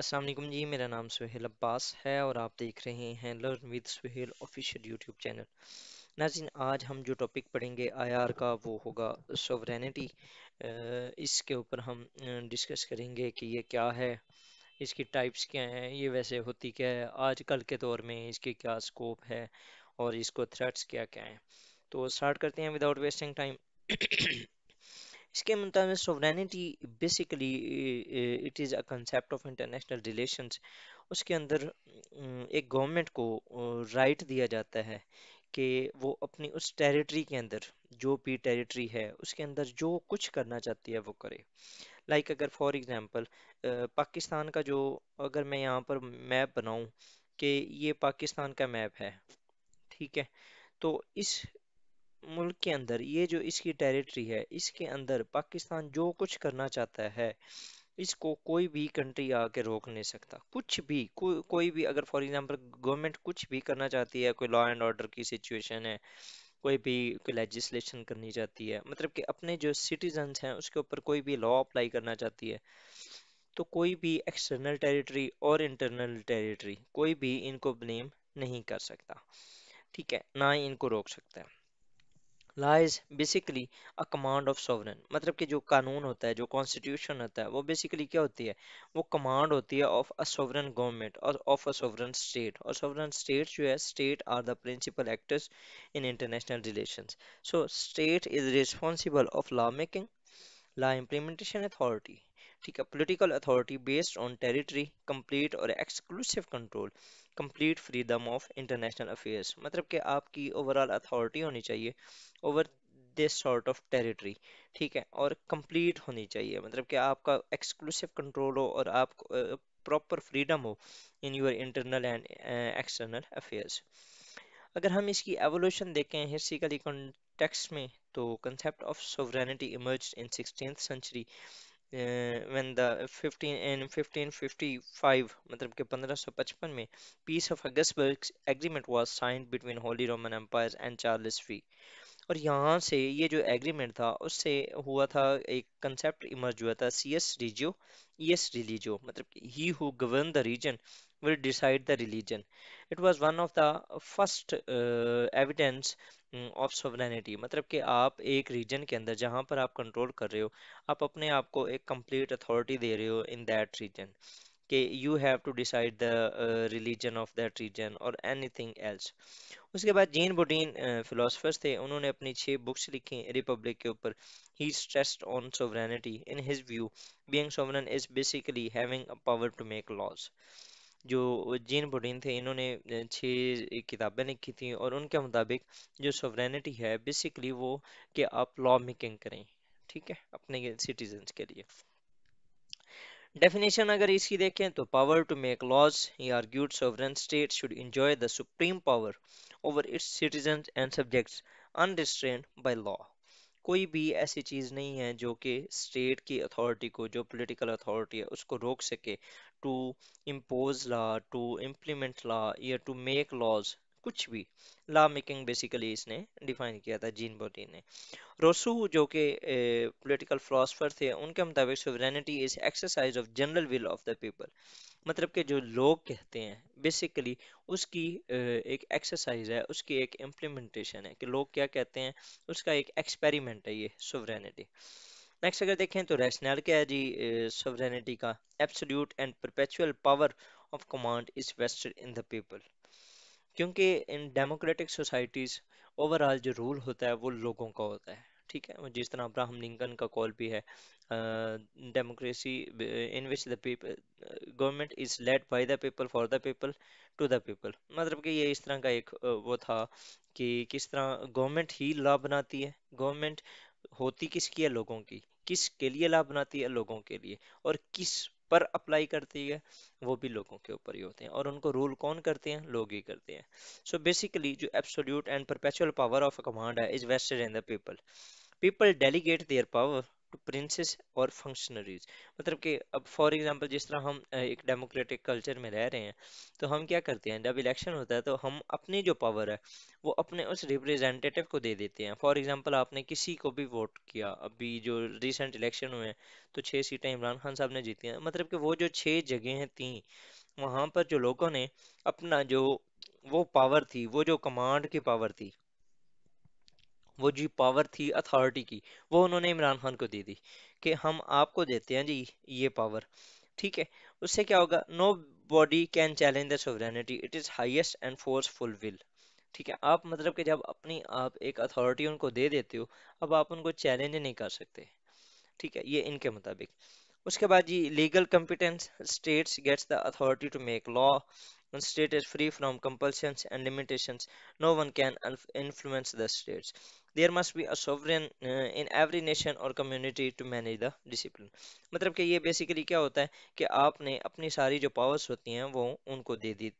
असलम जी मेरा नाम सुहेल अब्बास है और आप देख रहे हैं learn with Suhail official YouTube channel नाजिन आज हम जो टॉपिक पढ़ेंगे आईआर का वो होगा सोवरेनिटी इसके ऊपर हम डिस्कस करेंगे कि ये क्या है इसकी टाइप्स क्या हैं ये वैसे होती क्या है आजकल के दौर में इसकी क्या स्कोप है और इसको थ्रेट्स क्या क्या हैं तो स्टार्ट करते हैं विदाउट वेस्टिंग टाइम इसके मुताबिक sovereignty basically it is a concept of international relations उसके अंदर एक गवर्नमेंट को राइट uh, दिया जाता है कि वो अपनी उस टेरिटरी के अंदर जो भी टेरिटरी है उसके अंदर जो कुछ करना चाहती है वो करे लाइक like अगर फॉर एग्ज़ाम्पल uh, पाकिस्तान का जो अगर मैं यहाँ पर मैप बनाऊँ कि ये पाकिस्तान का मैप है ठीक है तो इस मुल्क के अंदर ये जो इसकी टेरिटरी है इसके अंदर पाकिस्तान जो कुछ करना चाहता है इसको कोई भी कंट्री आके रोक नहीं सकता कुछ भी को, कोई भी अगर फॉर एग्जांपल गवर्नमेंट कुछ भी करना चाहती है कोई लॉ एंड ऑर्डर की सिचुएशन है कोई भी कोई लेजिस्लेशन करनी चाहती है मतलब कि अपने जो सिटीजन्स हैं उसके ऊपर कोई भी लॉ अप्लाई करना चाहती है तो कोई भी एक्सटर्नल टेरिटरी और इंटरनल टेरिटरी कोई भी इनको ब्लेम नहीं कर सकता ठीक है ना ही इनको रोक सकता है lies basically a command of sovereign मतलब कि जो कानून होता है जो कॉन्स्टिट्यूशन होता है वो बेसिकली क्या होती है वो कमांड होती है ऑफ अ सोवरन गवर्नमेंट और ऑफ अ सोवरन स्टेट और सोवरन स्टेट जो है state are the principal actors in international relation so state is responsible of law making law implementation authority ठीक है political authority based on territory complete और exclusive control complete freedom of international affairs मतलब कि आपकी overall authority होनी चाहिए over this sort of territory ठीक है और कंप्लीट होनी चाहिए मतलब कि आपका एक्सक्लूसिव कंट्रोल हो और आप प्रॉपर फ्रीडम हो in your internal and external affairs अगर हम इसकी एवोल्यूशन देखें हिस्ट्रिकली कॉन्टेक्स्ट में तो concept of sovereignty emerge in sixteen century when the 15 in 1555 मतलब कि 1555 में peace of Augsburg agreement was signed between Holy Roman Empire and Charles III और यहाँ से ये जो एग्रीमेंट था उससे हुआ था एक कंसेप्ट इमर्ज हुआ था सी एस रिजियो ई एस रिलीजियो मतलब ही who govern the region will decide the religion. It was one of the first uh, evidence of hmm, sovereignty मतलब कि आप एक रीजन के अंदर जहाँ पर आप कंट्रोल कर रहे हो आप अपने आप को एक कंप्लीट अथॉरिटी दे रहे हो इन दैट रीजन कि you have to decide the religion of that region और एनीथिंग एल्स उसके बाद जीन बोडीन फिलोसफर्स थे उन्होंने अपनी छः बुक्स लिखी रिपब्लिक के ऊपर ही stressed on sovereignty in his view being sovereign is basically having a power to make laws जो जीन बुडीन थे इन्होंने छह किताबें लिखी थी और उनके मुताबिक जो सॉवरेनिटी है बेसिकली वो कि आप लॉ मेकिंग करें ठीक है अपने सिटीजन के लिए डेफिनेशन अगर इसकी देखें तो power to make laws he argued sovereign state should enjoy the supreme power over its citizen and subjects unrestrained by law कोई भी ऐसी चीज़ नहीं है जो कि स्टेट की अथॉरिटी को जो पॉलिटिकल अथॉरिटी है उसको रोक सके to impose law to implement law या टू मेक लॉज कुछ भी ला मेकिंग बेसिकली इसने डिफाइन किया था जीन बोटी ने रोसू जो कि पॉलिटिकल फिलोसफर थे उनके मुताबिक sovereignty is exercise of general will of the people मतलब के जो लोग कहते हैं बेसिकली उसकी एक एक्सरसाइज है उसकी एक इम्प्लीमेंटेशन है कि लोग क्या कहते हैं उसका एक एक्सपेरिमेंट है ये सुवरेनिटी नेक्स्ट अगर देखें तो रैशनल क्या है जी सुवरेनिटी का absolute and perpetual power of command is vested in the people क्योंकि इन डेमोक्रेटिक सोसाइटीज़ ओवरऑल जो रूल होता है वो लोगों का होता है ठीक है जिस तरह अब्राहम लिंकन का कॉल भी है democracy in which the people government is led by the people for the people to the people मतलब कि ये इस तरह का एक वो था कि किस तरह गवर्नमेंट ही लॉ बनाती है गवर्नमेंट होती किसकी है लोगों की किसके लिए लॉ बनाती है लोगों के लिए और किस पर अप्लाई करती है वो भी लोगों के ऊपर ही होते हैं और उनको रूल कौन करते हैं लोग ही करते हैं सो so बेसिकली जो absolute and perpetual power of command है is vested in the people people delegate their power to princes और फंक्शनरीज मतलब कि अब फॉर एग्जांपल जिस तरह हम एक डेमोक्रेटिक कल्चर में रह रहे हैं तो हम क्या करते हैं जब इलेक्शन होता है तो हम अपनी जो पावर है वो अपने उस रिप्रेजेंटेटिव को दे देते हैं फॉर एग्जांपल आपने किसी को भी वोट किया अभी जो रिसेंट इलेक्शन हुए हैं तो छः सीटें इमरान खान साहब ने जीती हैं मतलब कि वो जो छः जगहें थी वहाँ पर जो लोगों ने अपना जो वो पावर थी वो जो कमांड की पावर थी वो जी पावर थी अथॉरिटी की वो उन्होंने इमरान खान को दे दी कि हम आपको देते हैं जी ये पावर ठीक है उससे क्या होगा nobody can challenge the sovereignty it is highest and forceful will ठीक है आप मतलब कि जब अपनी आप एक अथॉरिटी उनको दे देते हो अब आप उनको चैलेंज नहीं कर सकते ठीक है ये इनके मुताबिक उसके बाद जी legal competence states gets the authority to make law state is free from from and limitation no one can influence the states there must be a sovereign in every nation और community to manage the discipline मतलब कि ये basically क्या होता है कि आपने अपनी सारी जो पावर्स होती हैं वो उनको दे दी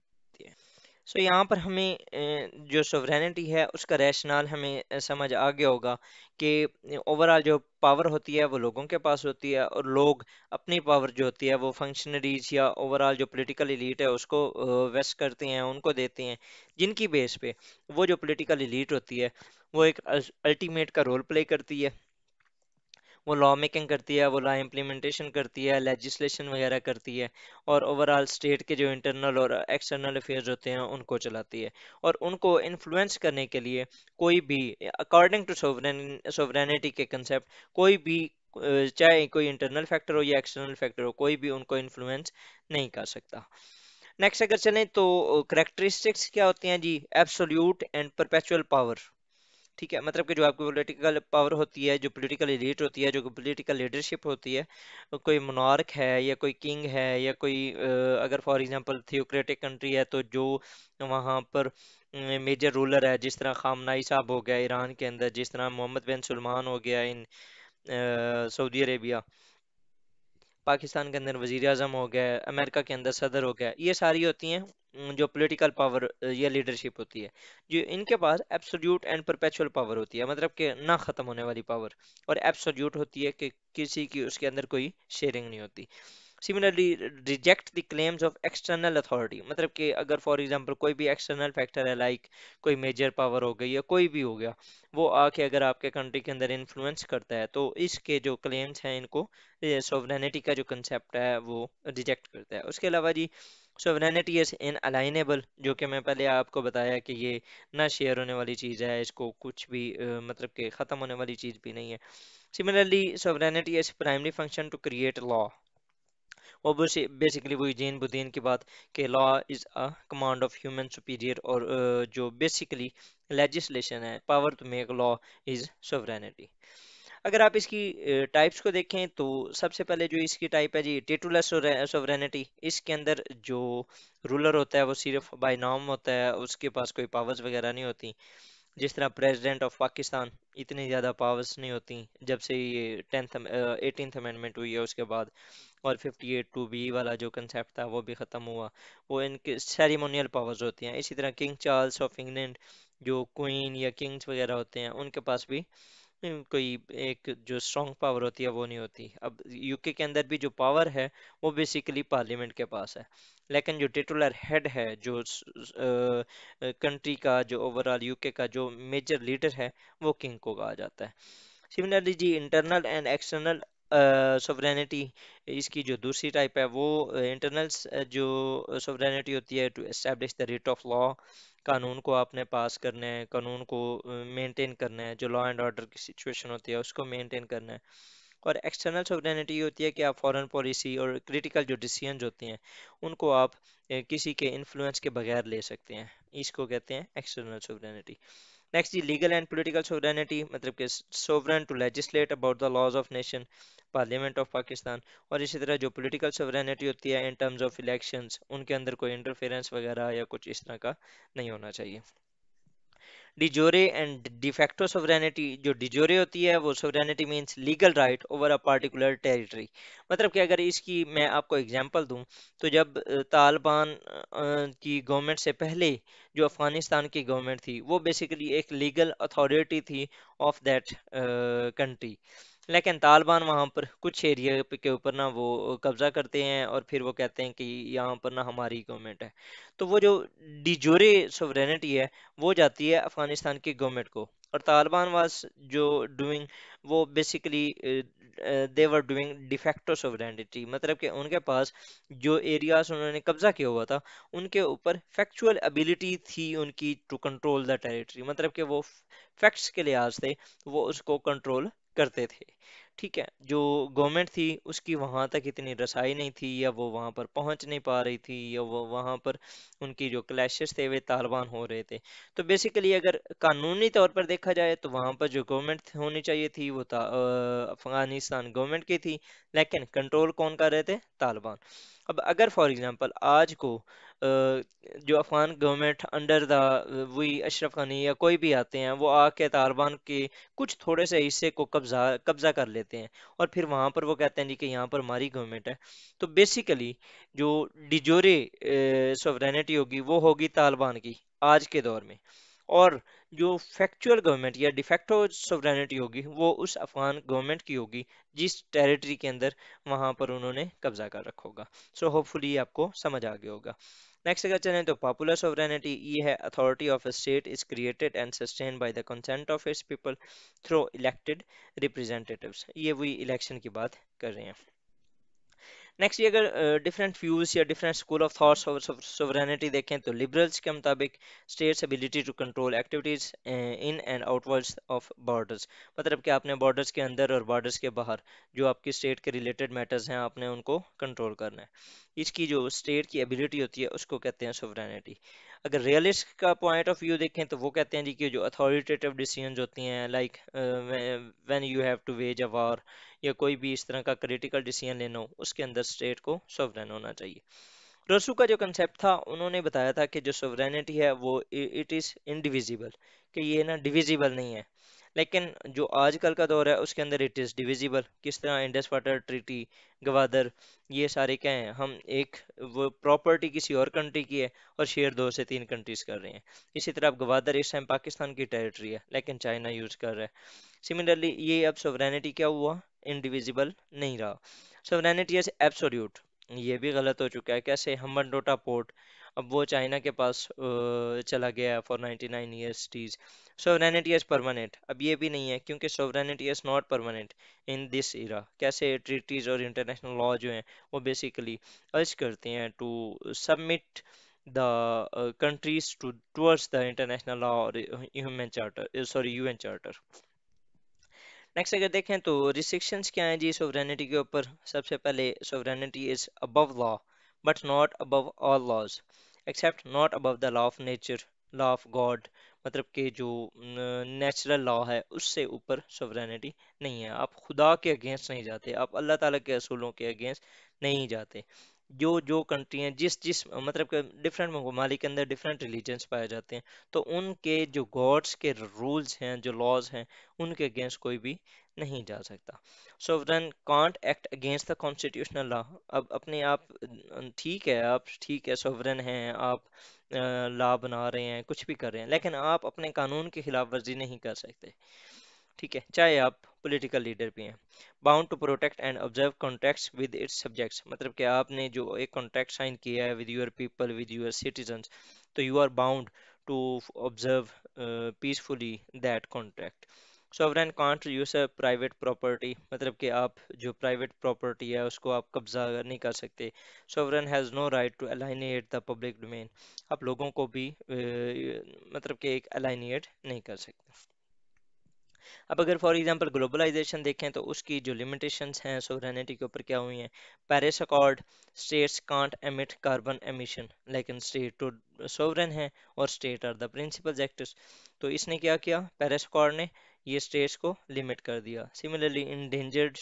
है सो so, यहाँ पर हमें uh, जो सोवरेनिटी है उसका रैशनल हमें uh, समझ आ गया होगा कि ओवरऑल uh, जो पावर होती है वो लोगों के पास होती है और लोग अपनी पावर जो होती है वो फंक्शनरीज या ओवरऑल जो पॉलिटिकल एलीट है उसको वेस्ट करते हैं उनको देते हैं जिनकी बेस पे वो जो पॉलिटिकल एलीट होती है वो एक अल्टीमेट का रोल प्ले करती है वो लॉ मेकिंग करती है वो लॉ इम्प्लीमेंटेशन करती है लेजिस्लेशन वगैरह करती है और ओवरऑल स्टेट के जो इंटरनल और एक्सटर्नल अफेयर्स होते हैं उनको चलाती है और उनको इन्फ्लुएंस करने के लिए कोई भी अकॉर्डिंग टू सोवरेनिटी के कंसेप्ट कोई भी चाहे कोई इंटरनल फैक्टर हो या एक्सटर्नल फैक्टर हो कोई भी उनको इन्फ्लुएंस नहीं कर सकता नेक्स्ट अगर चलें तो करेक्टरिस्टिक्स क्या होती हैं जी एब्सोल्यूट एंड परपेचुअल पावर ठीक है मतलब कि जो आपकी पॉलिटिकल पावर होती है जो पॉलिटिकल एलिट होती है जो पॉलिटिकल लीडरशिप होती है कोई मनार्क है या कोई किंग है या कोई अगर फॉर एग्जांपल थियोक्रेटिक कंट्री है तो जो वहाँ पर मेजर रूलर है जिस तरह खामनाई साहब हो गया ईरान के अंदर जिस तरह मोहम्मद बिन सलमान हो गया इन सऊदी अरेबिया पाकिस्तान के अंदर वजीर अजम हो गया अमेरिका के अंदर सदर हो गया ये सारी होती हैं जो पॉलिटिकल पावर या लीडरशिप होती है जो इनके पास एब्सोल्यूट एंड परपेचुअल पावर होती है मतलब कि ना ख़त्म होने वाली पावर और एब्सोल्यूट होती है कि किसी की उसके अंदर कोई शेयरिंग नहीं होती similarly reject the claims of external authority मतलब कि अगर फॉर एग्जांपल कोई भी एक्सटर्नल फैक्टर है लाइक कोई मेजर पावर हो गई या कोई भी हो गया वो आके अगर आपके कंट्री के अंदर इन्फ्लुएंस करता है तो इसके जो क्लेम्स हैं इनको सोवरेनिटी का जो कंसेप्ट है वो रिजेक्ट करता है उसके अलावा जी सोवरेनिटी इज इन अलाइनेबल जो कि मैं पहले आपको बताया कि ये ना शेयर होने वाली चीज़ है इसको कुछ भी मतलब कि ख़त्म होने वाली चीज़ भी नहीं है similarly sovereignty is primary function to create law वो बेसिकली वही जैन बुद्दीन की बात कि law is a command of human superior और जो बेसिकली लेजिस्लेशन है power to make law is sovereignty अगर आप इसकी टाइप्स को देखें तो सबसे पहले जो इसकी टाइप है जी टेटुलर सोवरेनिटी इसके अंदर जो रूलर होता है वो सिर्फ बाय नाम होता है उसके पास कोई पावर्स वगैरह नहीं होती जिस तरह प्रेसिडेंट ऑफ पाकिस्तान इतनी ज़्यादा पावर्स नहीं होती जब से ये टेंथ एटीनथ अमेंडमेंट हुई है उसके बाद और फिफ्टी एट टू बी वाला जो कंसेप्ट था वो भी ख़त्म हुआ वो इनके सेरिमोनियल पावर्स होती हैं इसी तरह किंग चार्ल्स ऑफ इंग्लैंड जो क्वीन या किंग्स वगैरह होते हैं उनके पास भी कोई एक जो स्ट्रॉन्ग पावर होती है वो नहीं होती अब यूके के अंदर भी जो पावर है वो बेसिकली पार्लियामेंट के पास है लेकिन जो टिटुलर हेड है जो कंट्री का जो ओवरऑल यूके का जो मेजर लीडर है वो किंग को कहा जाता है सिमिलरली जी internal and external sovereignty uh, इसकी जो दूसरी टाइप है वो इंटरनल uh, जो सोवरेनिटी होती है to establish the rate of law कानून को आपने पास करना है कानून को मेंटेन करना है जो लॉ एंड ऑर्डर की सिचुएशन होती है उसको मेंटेन करना है और एक्सटर्नल सोवरेनिटी होती है कि आप फॉरेन पॉलिसी और क्रिटिकल जो डिसीजन होती हैं उनको आप किसी के इन्फ्लुएंस के बगैर ले सकते हैं इसको कहते हैं एक्सटर्नल सोवरेनिटी नेक्स्ट जी लीगल एंड पोलिटिकल सोवरेनिटी मतलब कि sovereign to legislate about the laws of nation parliament of Pakistan और इसी तरह जो पोलिटिकल सोवरेनिटी होती है इन टर्म्स ऑफ इलेक्शंस उनके अंदर कोई इंटरफेरेंस वगैरह या कुछ इस तरह का नहीं होना चाहिए डिजोरे एंड डिफेक्टो सोवरेनिटी जो डिजोरे होती है वो sovereignty means legal right over a particular territory मतलब कि अगर इसकी मैं आपको एग्जांपल दूं तो जब तालिबान की गवर्नमेंट से पहले जो अफ़गानिस्तान की गवर्नमेंट थी वो बेसिकली एक लीगल अथॉरिटी थी ऑफ दैट कंट्री लेकिन तालिबान वहाँ पर कुछ एरिया के ऊपर ना वो कब्ज़ा करते हैं और फिर वो कहते हैं कि यहाँ पर ना हमारी गवर्नमेंट है तो वो जो डिजोरे सवरेनिटी है वो जाती है अफ़गानिस्तान की गवर्नमेंट को और तालिबान वास जो डूइंग वो basically they were doing de facto sovereignty मतलब कि उनके पास जो एरियाज उन्होंने कब्जा किया हुआ था उनके ऊपर फैक्चुअल एबिलिटी थी उनकी टू कंट्रोल द टेरिटरी मतलब कि वो फैक्ट्स के लिहाज से वो उसको कंट्रोल करते थे ठीक है जो गवर्नमेंट थी उसकी वहाँ तक इतनी रसाई नहीं थी या वो वहाँ पर पहुँच नहीं पा रही थी या वो वहाँ पर उनकी जो क्लैशेस थे वे तालिबान हो रहे थे तो बेसिकली अगर कानूनी तौर पर देखा जाए तो वहाँ पर जो गवर्नमेंट होनी चाहिए थी वो अफगानिस्तान गवर्नमेंट की थी लेकिन कंट्रोल कौन कर रहे थे तालिबान अब अगर फॉर एग्ज़ाम्पल आज को जो अफगान गवर्नमेंट अंडर द वही अशरफ खानी या कोई भी आते हैं वो आके तालिबान के कुछ थोड़े से हिस्से को कब्जा कब्जा कर लेते हैं और फिर वहाँ पर वो कहते हैं जी कि यहाँ पर हमारी गवर्नमेंट है तो बेसिकली जो डिजोरे सवरेनिटी होगी वो होगी तालिबान की आज के दौर में और जो फैक्चुअल गवर्नमेंट या डिफेक्टो सवरेनिटी होगी वो उस अफगान गवर्नमेंट की होगी जिस टेरिटरी के अंदर वहाँ पर उन्होंने कब्जा कर रखा होगा सो so होपफुली आपको समझ आ गया होगा नेक्स्ट अगर चलें तो पॉपुलर सोवरेनिटी ये है authority of a state is created and sustain by the consent of its people through elected representatives ये वही इलेक्शन की बात कर रहे हैं नेक्स्ट ये अगर डिफरेंट व्यूज या डिफरेंट स्कूल ऑफ थॉट्स और सोवरेनिटी देखें तो लिबरल्स के मुताबिक states ability to control activities in and outwards of borders मतलब कि आपने बॉर्डर्स के अंदर और बॉर्डर्स के बाहर जो आपकी स्टेट के रिलेटेड मैटर्स हैं आपने उनको कंट्रोल करना है इसकी जो स्टेट की एबिलिटी होती है उसको कहते हैं सोवरेनिटी अगर रियलिस्ट का पॉइंट ऑफ व्यू देखें तो वो कहते हैं जी कि जो अथॉरिटेटिव डिसीजन होती हैं like when you have to wage a war या कोई भी इस तरह का क्रिटिकल डिसीजन लेना हो उसके अंदर स्टेट को सोवरेन होना चाहिए रसू का जो कंसेप्ट था उन्होंने बताया था कि जो सोवरेनिटी है वो इट इज़ इनडिविजिबल कि ये ना डिविजिबल नहीं है लेकिन जो आजकल का दौर है उसके अंदर इट इज़ डिविजिबल किस तरह इंडस वाटर ट्रीटी गवादर ये सारे क्या हैं हम एक वो प्रॉपर्टी किसी और कंट्री की है और शेयर दो से तीन कंट्रीज कर रहे हैं इसी तरह अब गवादर इस टाइम पाकिस्तान की टेरिटरी है लेकिन चाइना यूज़ कर रहा है सिमिलरली ये अब सोवरेनिटी क्या हुआ इनडिविजिबल नहीं रहा सोवरेनिटी एज एब्सोल्यूट ये भी गलत हो चुका है कैसे हम डोटा पोर्ट अब वो चाइना के पास चला गया है फॉर नाइन्टी नाइन ईयर्स टीज सोवरेनिटी इज़ परमानेंट अब ये भी नहीं है क्योंकि sovereignty is not permanent in this era कैसे ट्रीटीज़ और इंटरनेशनल लॉ जो हैं वो बेसिकली अर्ज करते हैं to submit the countries to towards the international law और human charter sorry U charter next अगर देखें तो रिस्ट्रिक्शंस क्या हैं जी सोवरेनिटी के ऊपर सबसे पहले sovereignty is above law but not above all laws except not above the law of nature law of god मतलब कि जो नेचुरल लॉ है उससे ऊपर सोवरेनिटी नहीं है आप खुदा के अगेंस्ट नहीं जाते आप अल्लाह ताला के असूलों के अगेंस्ट नहीं जाते जो जो कंट्रियाँ जिस जिस मतलब के डिफरेंट ममालिक के अंदर डिफरेंट रिलीजन्स पाए जाते हैं तो उनके जो गॉड्स के रूल्स हैं जो लॉज हैं उनके अगेंस्ट कोई भी नहीं जा सकता sovereign can't act against the constitutional law अब अपने आप अं, ठीक है आप ठीक है सोवरन हैं आप लॉ बना रहे हैं कुछ भी कर रहे हैं लेकिन आप अपने कानून की खिलाफ वर्जी नहीं कर सकते ठीक है चाहे आप पॉलिटिकल लीडर भी हैं bound to protect and observe contracts with its subjects मतलब कि आपने जो एक कॉन्ट्रैक्ट साइन किया है with your people with your citizen तो you are bound to observe peacefully that contract sovereign can't use private property मतलब कि आप जो प्राइवेट प्रॉपर्टी है उसको आप कब्जा नहीं कर सकते sovereign has no right to alienate the public domain आप लोगों को भी मतलब कि एक अलाइनिएट नहीं कर सकते अब अगर फॉर एग्जांपल ग्लोबलाइजेशन देखें तो उसकी जो लिमिटेशंस हैं सोवरेनिटी के ऊपर क्या हुई हैं Paris accord states can't emit carbon emission लेकिन स्टेट टू सोवरेन है और state are the principal actors तो इसने क्या किया पेरिस अकॉर्ड ने ये स्टेट्स को लिमिट कर दिया similarly endangered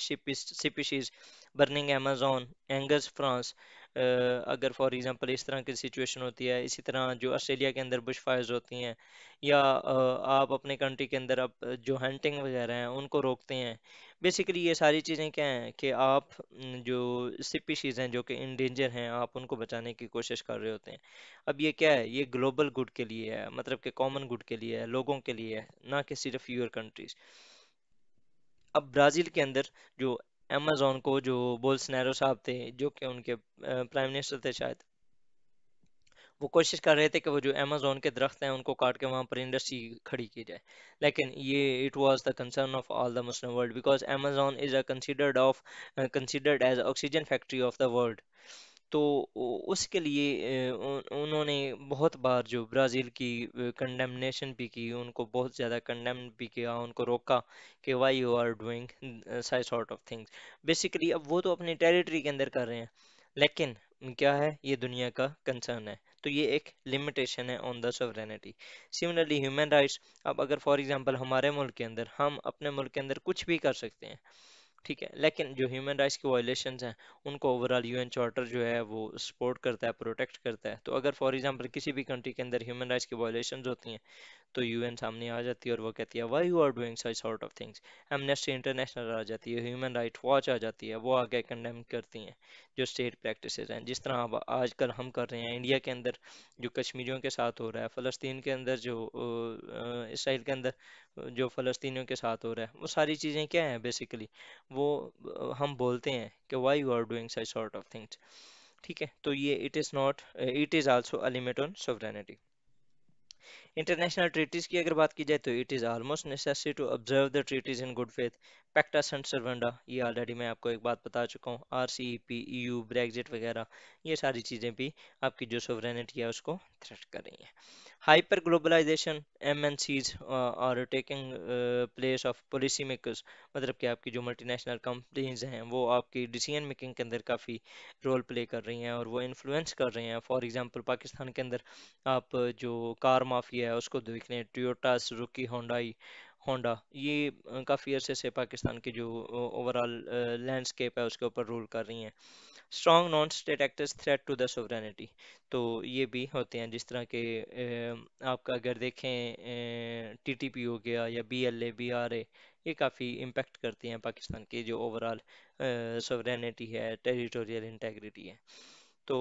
species burning Amazon एंगस फ्रांस अगर फॉर एग्जांपल इस तरह की सिचुएशन होती है इसी तरह जो ऑस्ट्रेलिया के अंदर बुश फायर्स होती हैं या आप अपने कंट्री के अंदर आप जो हंटिंग वगैरह हैं उनको रोकते हैं बेसिकली ये सारी चीज़ें क्या हैं कि आप जो स्पीशीज़ हैं जो कि इन डेंजर हैं आप उनको बचाने की कोशिश कर रहे होते हैं अब ये क्या है ये ग्लोबल गुड के लिए है मतलब कि कॉमन गुड के लिए है लोगों के लिए है ना कि सिर्फ यूर कंट्रीज़ अब ब्राज़ील के अंदर जो अमेजोन को जो बोल्सनैरो साहब थे जो कि उनके प्राइम मिनिस्टर थे शायद वो कोशिश कर रहे थे कि वो जो अमेजोन के दरख्त हैं उनको काट के वहाँ पर इंडस्ट्री खड़ी की जाए लेकिन ये it was the concern of all the Muslim world because Amazon is a considered of considered as oxygen factory of the world तो उसके लिए उन्होंने बहुत बार जो ब्राज़ील की कंडेमनेशन भी की उनको बहुत ज़्यादा कंडेम भी किया उनको रोका कि why you are doing such sort of things basically अब वो तो अपनी टेरिटरी के अंदर कर रहे हैं लेकिन क्या है ये दुनिया का कंसर्न है तो ये एक लिमिटेशन है on the sovereignty similarly human rights अब अगर फॉर एग्जांपल हमारे मुल्क के अंदर हम अपने मुल्क के अंदर कुछ भी कर सकते हैं ठीक है लेकिन जो ह्यूमन राइट्स की वायलेशन हैं उनको ओवरऑल यूएन चार्टर जो है वो सपोर्ट करता है प्रोटेक्ट करता है तो अगर फॉर एग्जांपल किसी भी कंट्री के अंदर ह्यूमन राइट्स की वायलेशन होती हैं तो यूएन सामने आ जाती है और वो कहती है why you are doing such sort of things Amnesty International आ जाती है ह्यूमन राइट वॉच आ जाती है वो आगे कंडेम करती हैं जो स्टेट प्रैक्टिस हैं जिस तरह अब आजकल हम कर रहे हैं इंडिया के अंदर जो कश्मीरियों के साथ हो रहा है फ़लस्तीन के अंदर जो इसराइल के अंदर जो फ़लस्तीनियों के साथ हो रहा है वो सारी चीज़ें क्या हैं बेसिकली वो हम बोलते हैं कि why you are doing such sort of things ठीक है तो ये it is not it is also a limit on sovereignty international treaties की अगर बात की जाए तो it is almost necessary to observe the treaties in good faith पैक्टा एंड सर्वेंडा ये ऑलरेडी मैं आपको एक बात बता चुका हूँ R C P E U Brexit वगैरह ये सारी चीज़ें भी आपकी जो सोवरेनिटी है उसको थ्रेट कर रही हैं hyper globalisation M N Cs और taking place of policy makers मतलब कि आपकी जो मल्टीनेशनल कंपनीज हैं वो आपकी डिसीजन मेकिंग के अंदर काफ़ी रोल प्ले कर रही हैं और वो इन्फ्लुएंस कर रही हैं फॉर एग्जांपल पाकिस्तान के अंदर आप जो कार माफिया है उसको देख लें टोटा सुजुकी होंडाई होंडा ये काफ़ी अरसे से पाकिस्तान की जो ओवरऑल लैंडस्केप है उसके ऊपर रूल कर रही हैं strong non state actors threat to the sovereignty तो ये भी होते हैं जिस तरह के आपका अगर देखें टीटीपी हो गया या बीएलए बीआरए ये काफ़ी इम्पेक्ट करती हैं पाकिस्तान की जो ओवरऑल सोवरेनिटी है टेरिटोरियल इंटेग्रिटी है तो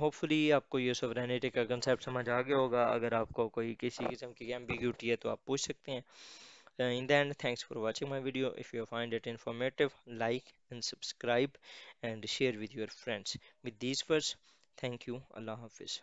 होपफुली आपको ये सोवरेनिटी का कंसेप्ट समझ आ गया होगा अगर आपको कोई किसी किस्म की एम्बिग्यूटी है तो आप पूछ सकते हैं in the end thanks for watching my video if you find it informative like and subscribe and share with your friends with these words thank you अल्लाह हाफिज़